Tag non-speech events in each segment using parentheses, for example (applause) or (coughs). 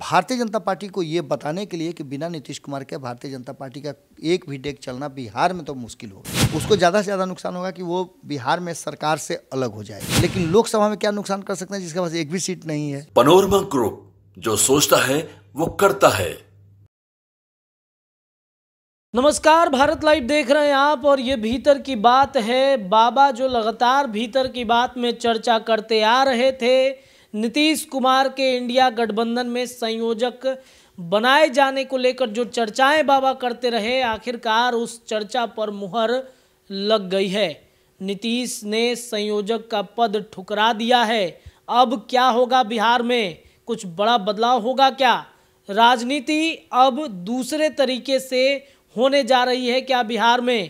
भारतीय जनता पार्टी को ये बताने के लिए कि बिना नीतीश कुमार के भारतीय जनता पार्टी का एक भी डेक चलना बिहार में तो मुश्किल हो उसको ज़्यादा से ज़्यादा नुकसान होगा कि वो बिहार में सरकार से अलग हो जाए लेकिन लोकसभा में क्या नुकसान कर सकते हैं जिसके पास एक भी सीट नहीं है पनोरमा ग्रुप जो सोचता है वो करता है नमस्कार भारत लाइव देख रहे हैं आप और ये भीतर की बात है बाबा जो लगातार भीतर की बात में चर्चा करते आ रहे थे नीतीश कुमार के इंडिया गठबंधन में संयोजक बनाए जाने को लेकर जो चर्चाएं बाबा करते रहे आखिरकार उस चर्चा पर मुहर लग गई है नीतीश ने संयोजक का पद ठुकरा दिया है अब क्या होगा बिहार में कुछ बड़ा बदलाव होगा क्या राजनीति अब दूसरे तरीके से होने जा रही है क्या बिहार में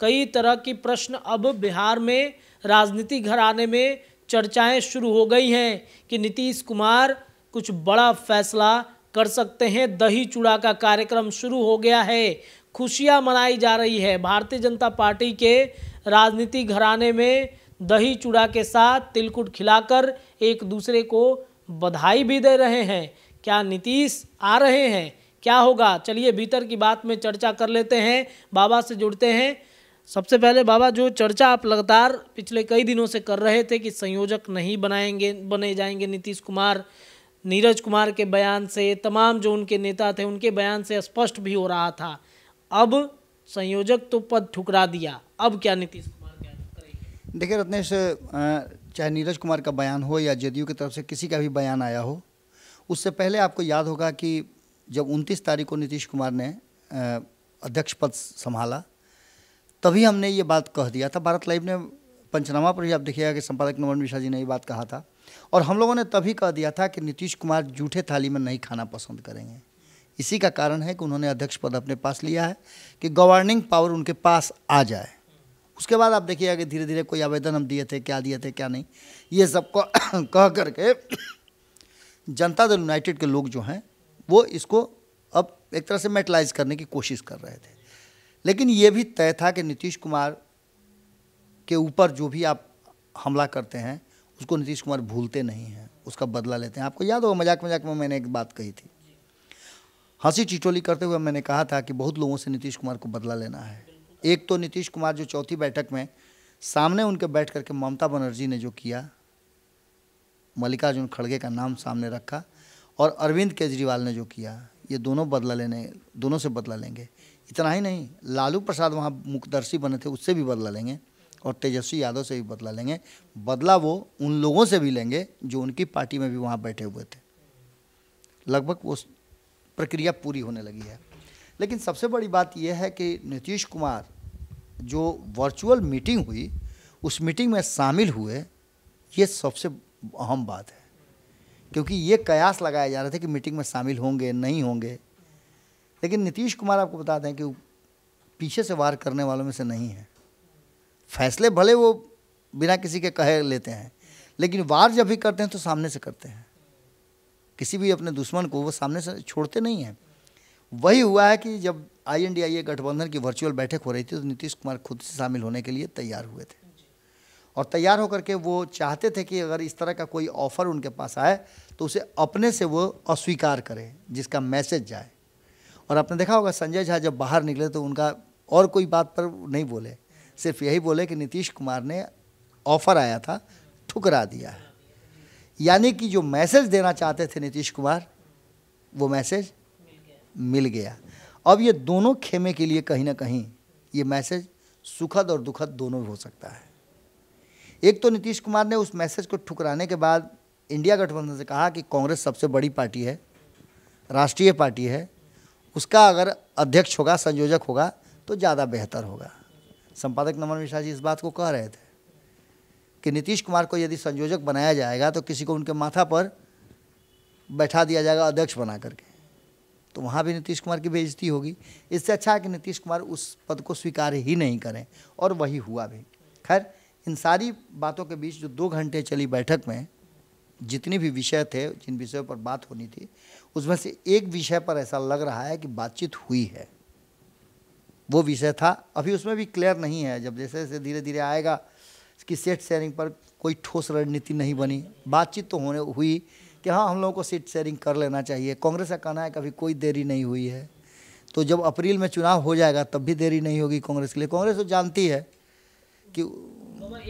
कई तरह की प्रश्न अब बिहार में राजनीति घर आने में चर्चाएं शुरू हो गई हैं कि नीतीश कुमार कुछ बड़ा फैसला कर सकते हैं दही चूड़ा का कार्यक्रम शुरू हो गया है खुशियां मनाई जा रही है भारतीय जनता पार्टी के राजनीति घराने में दही चूड़ा के साथ तिलकुट खिलाकर एक दूसरे को बधाई भी दे रहे हैं क्या नीतीश आ रहे हैं क्या होगा चलिए भीतर की बात में चर्चा कर लेते हैं बाबा से जुड़ते हैं सबसे पहले बाबा जो चर्चा आप लगातार पिछले कई दिनों से कर रहे थे कि संयोजक नहीं बनाएंगे बने जाएंगे नीतीश कुमार नीरज कुमार के बयान से तमाम जो उनके नेता थे उनके बयान से स्पष्ट भी हो रहा था अब संयोजक तो पद ठुकरा दिया अब क्या नीतीश कुमार क्या करेंगे देखिए रत्नेश चाहे नीरज कुमार का बयान हो या जदयू की तरफ से किसी का भी बयान आया हो उससे पहले आपको याद होगा कि जब उनतीस तारीख को नीतीश कुमार ने अध्यक्ष पद संभाला तभी हमने ये बात कह दिया था भारत लाइव ने पंचनामा पर ही आप देखिएगा कि संपादक नमन मिश्रा जी ने ये बात कहा था और हम लोगों ने तभी कह दिया था कि नीतीश कुमार जूठे थाली में नहीं खाना पसंद करेंगे इसी का कारण है कि उन्होंने अध्यक्ष पद अपने पास लिया है कि गवर्निंग पावर उनके पास आ जाए उसके बाद आप देखिएगा कि धीरे धीरे कोई आवेदन हम दिए थे क्या दिए थे क्या नहीं ये सब को (coughs) कह करके (coughs) जनता दल यूनाइटेड के लोग जो हैं वो इसको अब एक तरह से मेटलाइज करने की कोशिश कर रहे थे लेकिन ये भी तय था कि नीतीश कुमार के ऊपर जो भी आप हमला करते हैं उसको नीतीश कुमार भूलते नहीं हैं उसका बदला लेते हैं आपको याद होगा मजाक मजाक में मैंने एक बात कही थी हंसी चिटोली करते हुए मैंने कहा था कि बहुत लोगों से नीतीश कुमार को बदला लेना है एक तो नीतीश कुमार जो चौथी बैठक में सामने उनके बैठ करके ममता बनर्जी ने जो किया मल्लिकार्जुन खड़गे का नाम सामने रखा और अरविंद केजरीवाल ने जो किया ये दोनों बदला लेने दोनों से बदला लेंगे इतना ही नहीं लालू प्रसाद वहाँ मुखदर्शी बने थे उससे भी बदला लेंगे और तेजस्वी यादव से भी बदला लेंगे बदला वो उन लोगों से भी लेंगे जो उनकी पार्टी में भी वहाँ बैठे हुए थे लगभग वो प्रक्रिया पूरी होने लगी है लेकिन सबसे बड़ी बात यह है कि नीतीश कुमार जो वर्चुअल मीटिंग हुई उस मीटिंग में शामिल हुए ये सबसे अहम बात है क्योंकि ये कयास लगाया जा रहा था कि मीटिंग में शामिल होंगे नहीं होंगे लेकिन नीतीश कुमार आपको बता दें कि पीछे से वार करने वालों में से नहीं है फैसले भले वो बिना किसी के कहे लेते हैं लेकिन वार जब भी करते हैं तो सामने से करते हैं किसी भी अपने दुश्मन को वो सामने से छोड़ते नहीं हैं वही हुआ है कि जब आई गठबंधन की वर्चुअल बैठक हो रही थी तो नीतीश कुमार खुद से शामिल होने के लिए तैयार हुए थे और तैयार होकर के वो चाहते थे कि अगर इस तरह का कोई ऑफर उनके पास आए तो उसे अपने से वो अस्वीकार करें जिसका मैसेज जाए और आपने देखा होगा संजय झा जब बाहर निकले तो उनका और कोई बात पर नहीं बोले सिर्फ यही बोले कि नीतीश कुमार ने ऑफर आया था ठुकरा दिया है यानी कि जो मैसेज देना चाहते थे नीतीश कुमार वो मैसेज मिल गया अब ये दोनों खेमे के लिए कहीं ना कहीं ये मैसेज सुखद और दुखद दोनों हो सकता है एक तो नीतीश कुमार ने उस मैसेज को ठुकराने के बाद इंडिया गठबंधन से कहा कि कांग्रेस सबसे बड़ी पार्टी है राष्ट्रीय पार्टी है उसका अगर अध्यक्ष होगा संयोजक होगा तो ज़्यादा बेहतर होगा संपादक नमन मिश्रा जी इस बात को कह रहे थे कि नीतीश कुमार को यदि संयोजक बनाया जाएगा तो किसी को उनके माथा पर बैठा दिया जाएगा अध्यक्ष बना करके तो वहाँ भी नीतीश कुमार की बेइज्जती होगी इससे अच्छा है कि नीतीश कुमार उस पद को स्वीकार ही नहीं करें और वही हुआ भी खैर इन सारी बातों के बीच जो दो घंटे चली बैठक में जितने भी विषय थे जिन विषयों पर बात होनी थी उसमें से एक विषय पर ऐसा लग रहा है कि बातचीत हुई है वो विषय था अभी उसमें भी क्लियर नहीं है जब जैसे जैसे धीरे धीरे आएगा कि सीट शेयरिंग पर कोई ठोस रणनीति नहीं बनी बातचीत तो होने हुई कि हाँ हम लोगों को सीट शेयरिंग कर लेना चाहिए कांग्रेस का कहना है कभी कोई देरी नहीं हुई है तो जब अप्रैल में चुनाव हो जाएगा तब भी देरी नहीं होगी कांग्रेस के लिए कांग्रेस तो जानती है कि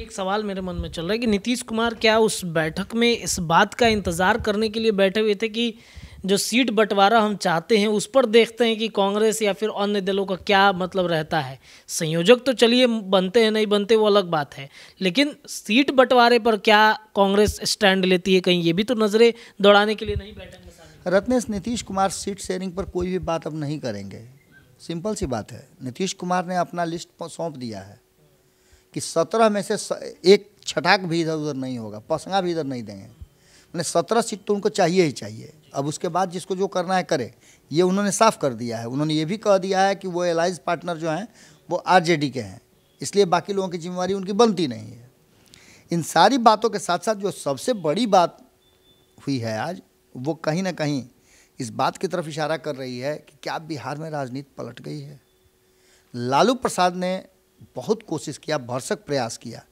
एक सवाल मेरे मन में चल रहा है कि नीतीश कुमार क्या उस बैठक में इस बात का इंतज़ार करने के लिए बैठे हुए थे कि जो सीट बंटवारा हम चाहते हैं उस पर देखते हैं कि कांग्रेस या फिर अन्य दलों का क्या मतलब रहता है संयोजक तो चलिए बनते हैं नहीं बनते वो अलग बात है लेकिन सीट बंटवारे पर क्या कांग्रेस स्टैंड लेती है कहीं ये भी तो नज़रें दौड़ाने के लिए नहीं बैठेंगे रत्नेश नीतीश कुमार सीट शेयरिंग पर कोई भी बात अब नहीं करेंगे सिंपल सी बात है नीतीश कुमार ने अपना लिस्ट सौंप दिया है कि सत्रह में से एक छटाक भी इधर उधर नहीं होगा पसंगा भी इधर नहीं देंगे मैंने सत्रह सीट तो उनको चाहिए ही चाहिए अब उसके बाद जिसको जो करना है करे ये उन्होंने साफ कर दिया है उन्होंने ये भी कह दिया है कि वो एलाइज पार्टनर जो हैं वो आरजेडी के हैं इसलिए बाकी लोगों की जिम्मेवारी उनकी बनती नहीं है इन सारी बातों के साथ साथ जो सबसे बड़ी बात हुई है आज वो कहीं ना कहीं इस बात की तरफ इशारा कर रही है कि क्या बिहार में राजनीति पलट गई है लालू प्रसाद ने बहुत कोशिश किया भरसक प्रयास किया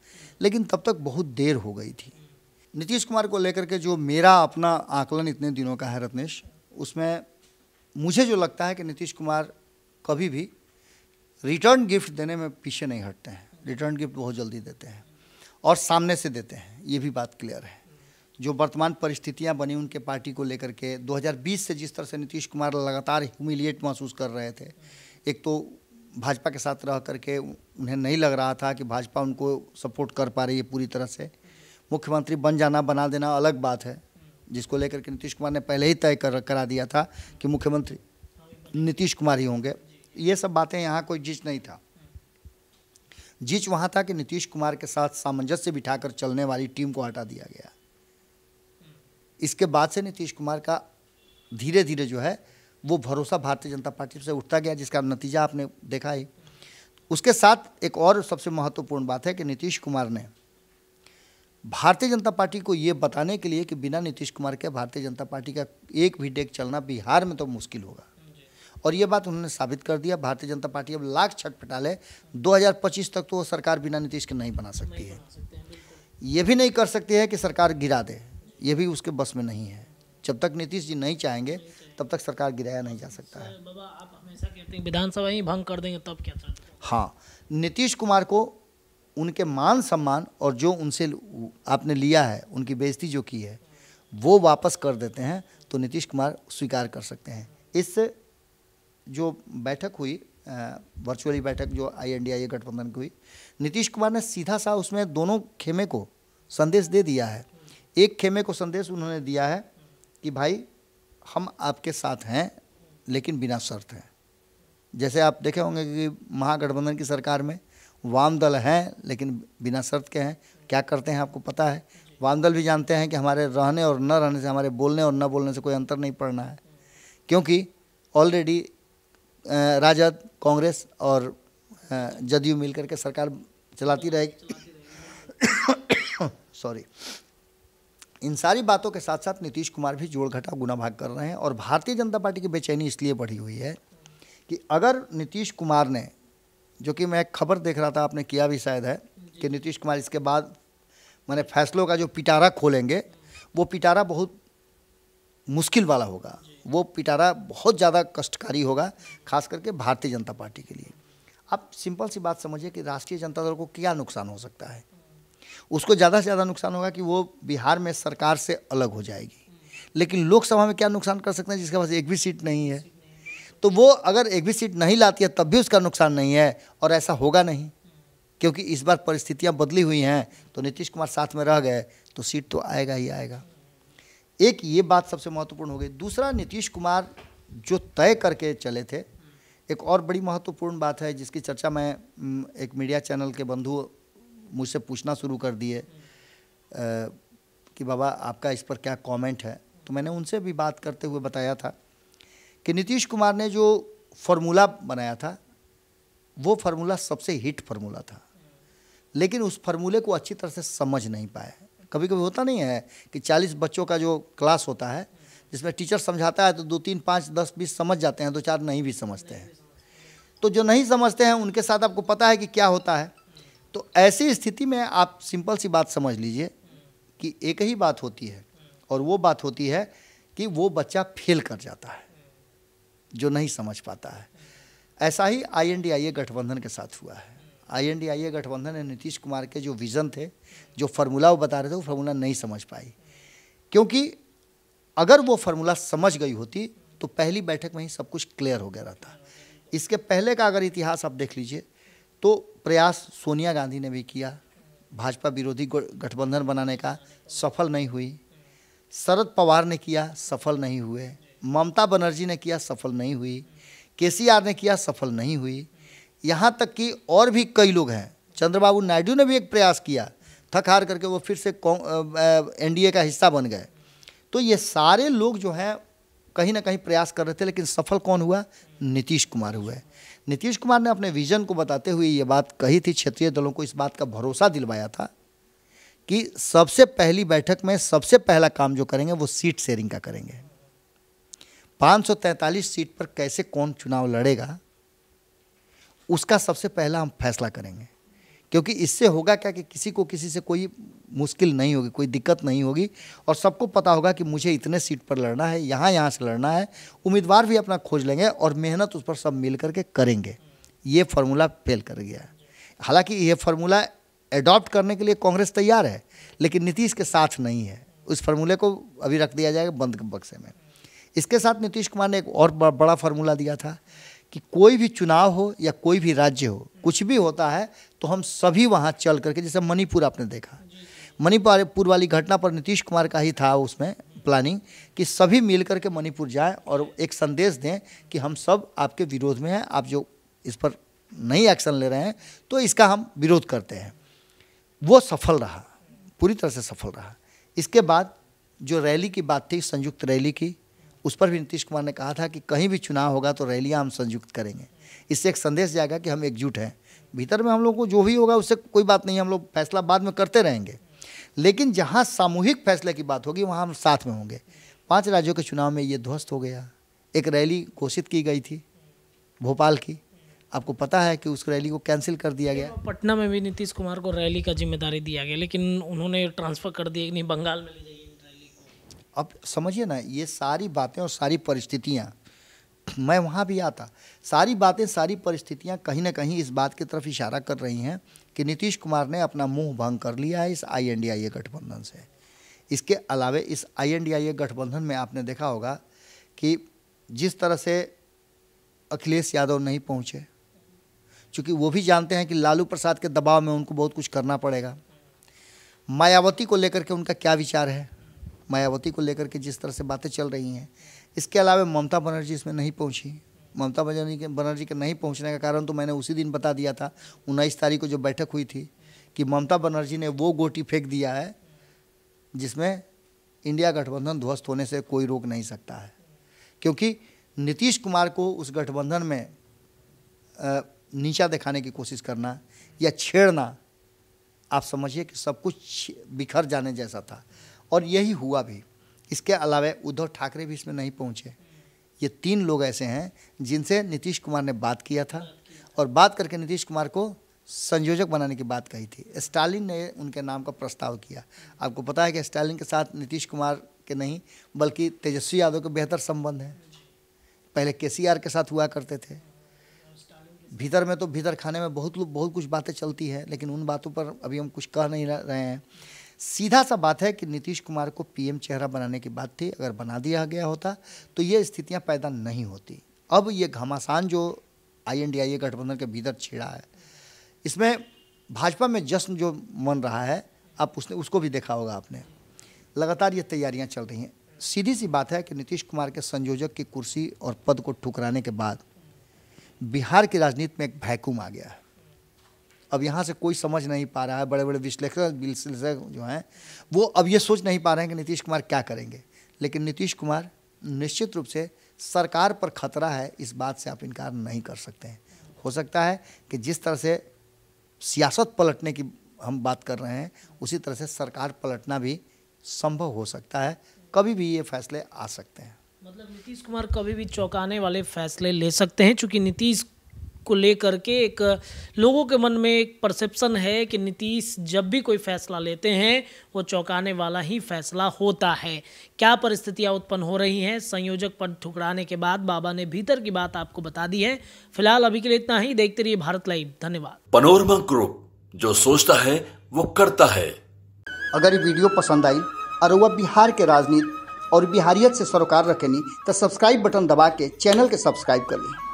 लेकिन तब तक बहुत देर हो गई थी नीतीश कुमार को लेकर के जो मेरा अपना आकलन इतने दिनों का है रत्नेश उसमें मुझे जो लगता है कि नीतीश कुमार कभी भी रिटर्न गिफ्ट देने में पीछे नहीं हटते हैं रिटर्न गिफ्ट बहुत जल्दी देते हैं और सामने से देते हैं ये भी बात क्लियर है जो वर्तमान परिस्थितियां बनी उनके पार्टी को लेकर के 2020 से जिस तरह से नीतीश कुमार लगातार ह्यूमिलिएट महसूस कर रहे थे एक तो भाजपा के साथ रह करके उन्हें नहीं लग रहा था कि भाजपा उनको सपोर्ट कर पा रही है पूरी तरह से मुख्यमंत्री बन जाना बना देना अलग बात है जिसको लेकर के नीतीश कुमार ने पहले ही तय कर करा दिया था कि मुख्यमंत्री नीतीश कुमार ही होंगे ये सब बातें यहाँ कोई जीच नहीं था जीच वहाँ था कि नीतीश कुमार के साथ सामंजस्य बिठाकर चलने वाली टीम को हटा दिया गया इसके बाद से नीतीश कुमार का धीरे धीरे जो है वो भरोसा भारतीय जनता पार्टी से उठता गया जिसका नतीजा आपने देखा ही उसके साथ एक और सबसे महत्वपूर्ण बात है कि नीतीश कुमार ने भारतीय जनता पार्टी को ये बताने के लिए कि बिना नीतीश कुमार के भारतीय जनता पार्टी का एक भी डेक चलना बिहार में तो मुश्किल होगा और ये बात उन्होंने साबित कर दिया भारतीय जनता पार्टी अब लाख छटपटाल है 2025 तक तो वो सरकार बिना नीतीश के नहीं बना सकती है ये भी नहीं कर सकती है कि सरकार गिरा दे ये भी उसके बस में नहीं है जब तक नीतीश जी नहीं चाहेंगे तब तक सरकार गिराया नहीं जा सकता है विधानसभा ही भंग कर देंगे तब क्या हाँ नीतीश कुमार को उनके मान सम्मान और जो उनसे आपने लिया है उनकी बेइज्जती जो की है वो वापस कर देते हैं तो नीतीश कुमार स्वीकार कर सकते हैं इस जो बैठक हुई वर्चुअली बैठक जो आई एन डी आई गठबंधन की हुई नीतीश कुमार ने सीधा सा उसमें दोनों खेमे को संदेश दे दिया है एक खेमे को संदेश उन्होंने दिया है कि भाई हम आपके साथ हैं लेकिन बिना शर्त हैं जैसे आप देखे होंगे कि महागठबंधन की सरकार में वाम दल हैं लेकिन बिना शर्त के हैं क्या करते हैं आपको पता है वाम दल भी जानते हैं कि हमारे रहने और न रहने से हमारे बोलने और न बोलने से कोई अंतर नहीं पड़ना है क्योंकि ऑलरेडी राजद कांग्रेस और जदयू मिलकर के सरकार चलाती रहेगी सॉरी इन सारी बातों के साथ साथ नीतीश कुमार भी जोड़ घटा गुना भाग कर रहे हैं और भारतीय जनता पार्टी की बेचैनी इसलिए बढ़ी हुई है कि अगर नीतीश कुमार ने जो कि मैं एक खबर देख रहा था आपने किया भी शायद है कि नीतीश कुमार इसके बाद मैंने फैसलों का जो पिटारा खोलेंगे वो पिटारा बहुत मुश्किल वाला होगा वो पिटारा बहुत ज़्यादा कष्टकारी होगा खास करके भारतीय जनता पार्टी के लिए आप सिंपल सी बात समझिए कि राष्ट्रीय जनता दल को क्या नुकसान हो सकता है उसको ज़्यादा से ज़्यादा नुकसान होगा कि वो बिहार में सरकार से अलग हो जाएगी हम्म। लेकिन लोकसभा में क्या नुकसान कर सकते हैं जिसके पास एक भी सीट नहीं है तो वो अगर एक भी सीट नहीं लाती है तब भी उसका नुकसान नहीं है और ऐसा होगा नहीं क्योंकि इस बार परिस्थितियां बदली हुई हैं तो नीतीश कुमार साथ में रह गए तो सीट तो आएगा ही आएगा एक ये बात सबसे महत्वपूर्ण हो गई दूसरा नीतीश कुमार जो तय करके चले थे एक और बड़ी महत्वपूर्ण बात है जिसकी चर्चा मैं एक मीडिया चैनल के बंधु मुझसे पूछना शुरू कर दिए कि बाबा आपका इस पर क्या कमेंट है तो मैंने उनसे भी बात करते हुए बताया था कि नीतीश कुमार ने जो फार्मूला बनाया था वो फार्मूला सबसे हिट फार्मूला था लेकिन उस फार्मूले को अच्छी तरह से समझ नहीं पाए कभी कभी होता नहीं है कि 40 बच्चों का जो क्लास होता है जिसमें टीचर समझाता है तो दो तीन पाँच दस बीस समझ जाते हैं दो तो चार नहीं भी समझते हैं तो जो नहीं समझते हैं उनके साथ आपको पता है कि क्या होता है तो ऐसी स्थिति में आप सिंपल सी बात समझ लीजिए कि एक ही बात होती है और वो बात होती है कि वो बच्चा फेल कर जाता है जो नहीं समझ पाता है ऐसा ही आईएनडीआईए गठबंधन के साथ हुआ है आईएनडीआईए गठबंधन ने नीतीश कुमार के जो विज़न थे जो फार्मूला वो बता रहे थे वो फार्मूला नहीं समझ पाई क्योंकि अगर वो फार्मूला समझ गई होती तो पहली बैठक में ही सब कुछ क्लियर हो गया रहता इसके पहले का अगर इतिहास आप देख लीजिए तो प्रयास सोनिया गांधी ने भी किया भाजपा विरोधी गठबंधन बनाने का सफल नहीं हुई शरद पवार ने किया सफल नहीं हुए ममता बनर्जी ने किया सफल नहीं हुई केसीआर ने किया सफल नहीं हुई यहाँ तक कि और भी कई लोग हैं चंद्रबाबू नायडू ने भी एक प्रयास किया थक हार करके वो फिर से एनडीए का हिस्सा बन गए तो ये सारे लोग जो हैं कहीं ना कहीं प्रयास कर रहे थे लेकिन सफल कौन हुआ नीतीश कुमार हुए नीतीश कुमार ने अपने विजन को बताते हुए ये बात कही थी क्षेत्रीय दलों को इस बात का भरोसा दिलवाया था कि सबसे पहली बैठक में सबसे पहला काम जो करेंगे वो सीट शेयरिंग का करेंगे 543 सीट पर कैसे कौन चुनाव लड़ेगा उसका सबसे पहला हम फैसला करेंगे क्योंकि इससे होगा क्या कि किसी को किसी से कोई मुश्किल नहीं होगी कोई दिक्कत नहीं होगी और सबको पता होगा कि मुझे इतने सीट पर लड़ना है यहाँ यहाँ से लड़ना है उम्मीदवार भी अपना खोज लेंगे और मेहनत उस पर सब मिल करके करेंगे ये फार्मूला फेल कर गया हालांकि ये फार्मूला एडॉप्ट करने के लिए कांग्रेस तैयार है लेकिन नीतीश के साथ नहीं है उस फार्मूले को अभी रख दिया जाएगा बंद बक्से में इसके साथ नीतीश कुमार ने एक और बड़ा फार्मूला दिया था कि कोई भी चुनाव हो या कोई भी राज्य हो कुछ भी होता है तो हम सभी वहाँ चल करके जैसे मणिपुर आपने देखा मणिपुर वाली घटना पर नीतीश कुमार का ही था उसमें प्लानिंग कि सभी मिल करके मणिपुर जाएं और एक संदेश दें कि हम सब आपके विरोध में हैं आप जो इस पर नहीं एक्शन ले रहे हैं तो इसका हम विरोध करते हैं वो सफल रहा पूरी तरह से सफल रहा इसके बाद जो रैली की बात थी संयुक्त रैली की उस पर भी नीतीश कुमार ने कहा था कि कहीं भी चुनाव होगा तो रैलियाँ हम संयुक्त करेंगे इससे एक संदेश जाएगा कि हम एकजुट हैं भीतर में हम लोग को जो भी होगा उससे कोई बात नहीं हम लोग फैसला बाद में करते रहेंगे लेकिन जहाँ सामूहिक फैसले की बात होगी वहाँ हम साथ में होंगे पाँच राज्यों के चुनाव में ये ध्वस्त हो गया एक रैली घोषित की गई थी भोपाल की आपको पता है कि उस रैली को कैंसिल कर दिया गया पटना में भी नीतीश कुमार को रैली का जिम्मेदारी दिया गया लेकिन उन्होंने ट्रांसफर कर दिया नहीं बंगाल में ले जाइए अब समझिए ना ये सारी बातें और सारी परिस्थितियाँ (clears throat) मैं वहाँ भी आता सारी बातें सारी परिस्थितियाँ कहीं ना कहीं इस बात की तरफ इशारा कर रही हैं कि नीतीश कुमार ने अपना मुंह भंग कर लिया है इस आई एन गठबंधन से इसके अलावे इस आई एन गठबंधन में आपने देखा होगा कि जिस तरह से अखिलेश यादव नहीं पहुँचे चूँकि वो भी जानते हैं कि लालू प्रसाद के दबाव में उनको बहुत कुछ करना पड़ेगा मायावती को लेकर के उनका क्या विचार है मायावती को लेकर के जिस तरह से बातें चल रही हैं इसके अलावा ममता बनर्जी इसमें नहीं पहुंची ममता बनर्जी के बनर्जी के नहीं पहुंचने का कारण तो मैंने उसी दिन बता दिया था उन्नीस तारीख को जो बैठक हुई थी कि ममता बनर्जी ने वो गोटी फेंक दिया है जिसमें इंडिया गठबंधन ध्वस्त होने से कोई रोक नहीं सकता है क्योंकि नीतीश कुमार को उस गठबंधन में नीचा दिखाने की कोशिश करना या छेड़ना आप समझिए कि सब कुछ बिखर जाने जैसा था और यही हुआ भी इसके अलावा उद्धव ठाकरे भी इसमें नहीं पहुँचे ये तीन लोग ऐसे हैं जिनसे नीतीश कुमार ने बात किया था और बात करके नीतीश कुमार को संयोजक बनाने की बात कही थी स्टालिन ने उनके नाम का प्रस्ताव किया आपको पता है कि स्टालिन के साथ नीतीश कुमार के नहीं बल्कि तेजस्वी यादव के बेहतर संबंध हैं पहले के के साथ हुआ करते थे भीतर में तो भीतर खाने में बहुत बहुत कुछ बातें चलती है लेकिन उन बातों पर अभी हम कुछ कह नहीं रहे हैं सीधा सा बात है कि नीतीश कुमार को पीएम चेहरा बनाने की बात थी अगर बना दिया गया होता तो ये स्थितियाँ पैदा नहीं होती अब ये घमासान जो आई गठबंधन के भीतर छिड़ा है इसमें भाजपा में जश्न जो मन रहा है आप उसने उसको भी देखा होगा आपने लगातार ये तैयारियां चल रही हैं सीधी सी बात है कि नीतीश कुमार के संयोजक की कुर्सी और पद को ठुकराने के बाद बिहार की राजनीति में एक भैकूम आ गया है अब यहाँ से कोई समझ नहीं पा रहा है बड़े बड़े विश्लेषक विश्लेषक जो हैं वो अब ये सोच नहीं पा रहे हैं कि नीतीश कुमार क्या करेंगे लेकिन नीतीश कुमार निश्चित रूप से सरकार पर खतरा है इस बात से आप इनकार नहीं कर सकते हैं हो सकता है कि जिस तरह से सियासत पलटने की हम बात कर रहे हैं उसी तरह से सरकार पलटना भी संभव हो सकता है कभी भी ये फैसले आ सकते हैं मतलब नीतीश कुमार कभी भी चौंकाने वाले फैसले ले सकते हैं क्योंकि नीतीश को लेकर के एक लोगों के मन में एक परसेप्शन है कि नीतीश जब भी कोई फैसला लेते हैं वो चौंकाने वाला ही फैसला होता है क्या परिस्थितियां उत्पन्न हो रही हैं संयोजक पद ठुकराने के बाद बाबा ने भीतर की बात आपको बता दी है फिलहाल अभी के लिए इतना ही देखते रहिए भारत लाइव धन्यवाद पनोरमा ग्रुप जो सोचता है वो करता है अगर ये वीडियो पसंद आई और वह बिहार के राजनीति और बिहारियत से सरोकार नहीं तो सब्सक्राइब बटन दबा के चैनल के सब्सक्राइब कर लें